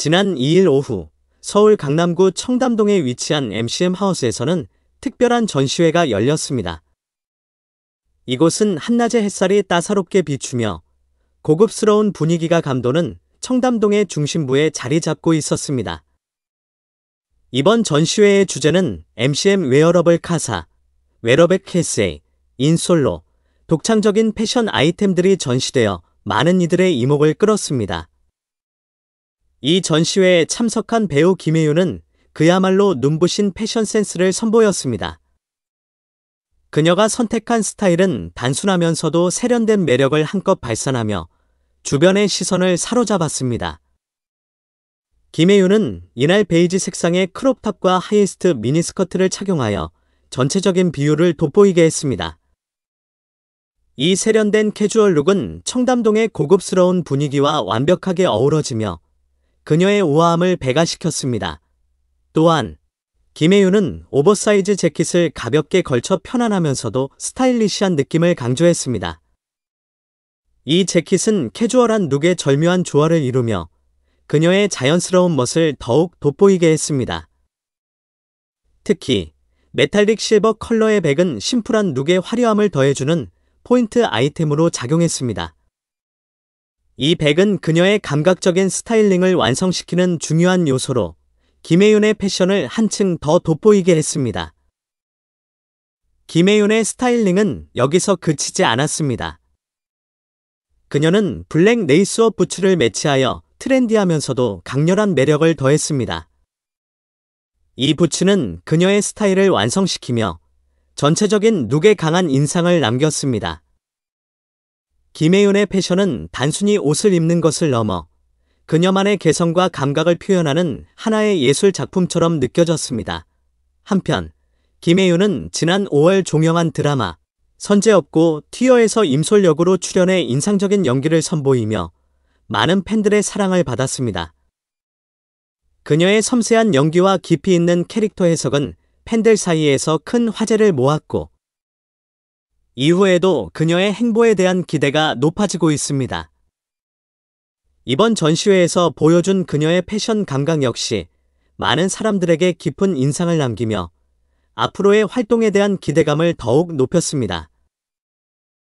지난 2일 오후 서울 강남구 청담동에 위치한 MCM 하우스에서는 특별한 전시회가 열렸습니다. 이곳은 한낮의 햇살이 따사롭게 비추며 고급스러운 분위기가 감도는 청담동의 중심부에 자리 잡고 있었습니다. 이번 전시회의 주제는 MCM 웨어러블 카사, 웨러백 캐스에, 인솔로, 독창적인 패션 아이템들이 전시되어 많은 이들의 이목을 끌었습니다. 이 전시회에 참석한 배우 김혜윤은 그야말로 눈부신 패션 센스를 선보였습니다. 그녀가 선택한 스타일은 단순하면서도 세련된 매력을 한껏 발산하며 주변의 시선을 사로잡았습니다. 김혜윤은 이날 베이지 색상의 크롭탑과 하이스트 미니스커트를 착용하여 전체적인 비율을 돋보이게 했습니다. 이 세련된 캐주얼 룩은 청담동의 고급스러운 분위기와 완벽하게 어우러지며 그녀의 우아함을 배가시켰습니다. 또한 김혜윤은 오버사이즈 재킷을 가볍게 걸쳐 편안하면서도 스타일리시한 느낌을 강조했습니다. 이 재킷은 캐주얼한 룩의 절묘한 조화를 이루며 그녀의 자연스러운 멋을 더욱 돋보이게 했습니다. 특히 메탈릭 실버 컬러의 백은 심플한 룩의 화려함을 더해주는 포인트 아이템으로 작용했습니다. 이 백은 그녀의 감각적인 스타일링을 완성시키는 중요한 요소로 김혜윤의 패션을 한층 더 돋보이게 했습니다. 김혜윤의 스타일링은 여기서 그치지 않았습니다. 그녀는 블랙 네이스업 부츠를 매치하여 트렌디하면서도 강렬한 매력을 더했습니다. 이 부츠는 그녀의 스타일을 완성시키며 전체적인 룩에 강한 인상을 남겼습니다. 김혜윤의 패션은 단순히 옷을 입는 것을 넘어 그녀만의 개성과 감각을 표현하는 하나의 예술 작품처럼 느껴졌습니다. 한편 김혜윤은 지난 5월 종영한 드라마 선제없고 튀어에서 임솔 역으로 출연해 인상적인 연기를 선보이며 많은 팬들의 사랑을 받았습니다. 그녀의 섬세한 연기와 깊이 있는 캐릭터 해석은 팬들 사이에서 큰 화제를 모았고 이후에도 그녀의 행보에 대한 기대가 높아지고 있습니다. 이번 전시회에서 보여준 그녀의 패션 감각 역시 많은 사람들에게 깊은 인상을 남기며 앞으로의 활동에 대한 기대감을 더욱 높였습니다.